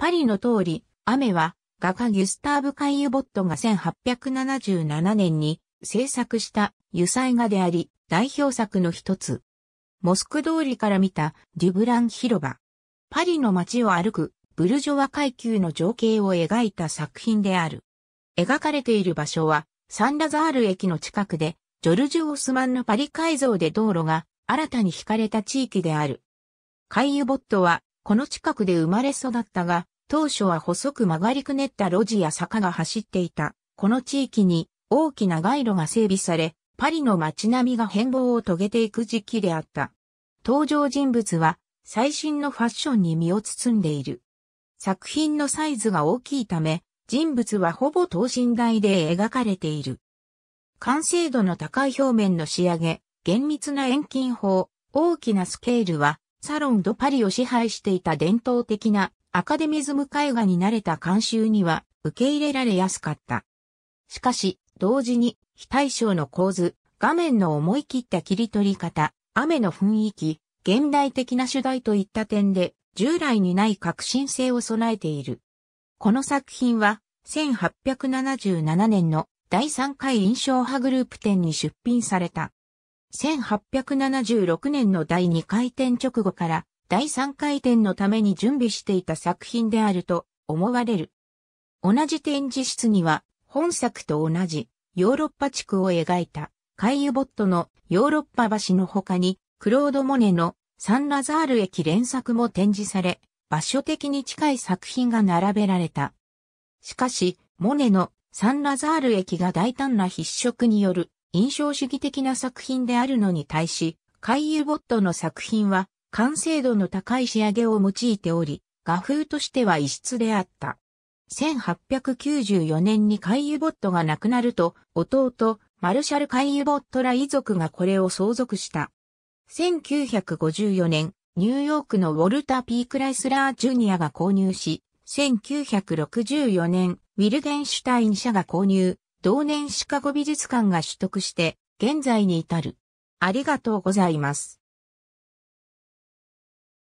パリの通り、雨は画家ギュスターブ・カイユボットが1877年に制作した油彩画であり、代表作の一つ。モスク通りから見たデュブラン広場。パリの街を歩くブルジョワ階級の情景を描いた作品である。描かれている場所はサンラザール駅の近くで、ジョルジュ・オスマンのパリ改造で道路が新たに引かれた地域である。カイユボットはこの近くで生まれ育ったが、当初は細く曲がりくねった路地や坂が走っていた。この地域に大きな街路が整備され、パリの街並みが変貌を遂げていく時期であった。登場人物は最新のファッションに身を包んでいる。作品のサイズが大きいため、人物はほぼ等身大で描かれている。完成度の高い表面の仕上げ、厳密な遠近法、大きなスケールは、サロンドパリを支配していた伝統的なアカデミズム絵画に慣れた監修には受け入れられやすかった。しかし、同時に、非対称の構図、画面の思い切った切り取り方、雨の雰囲気、現代的な主題といった点で、従来にない革新性を備えている。この作品は、1877年の第3回印象派グループ展に出品された。1876年の第2回展直後から第3回転のために準備していた作品であると思われる。同じ展示室には本作と同じヨーロッパ地区を描いたカイユボットのヨーロッパ橋の他にクロード・モネのサンラザール駅連作も展示され場所的に近い作品が並べられた。しかし、モネのサンラザール駅が大胆な筆色による印象主義的な作品であるのに対し、カイユボットの作品は完成度の高い仕上げを用いており、画風としては異質であった。1894年にカイユボットが亡くなると、弟、マルシャル・カイユボットら遺族がこれを相続した。1954年、ニューヨークのウォルター・ピー・クライスラー・ジュニアが購入し、1964年、ウィルゲンシュタイン社が購入、同年シカゴ美術館が取得して、現在に至る。ありがとうございます。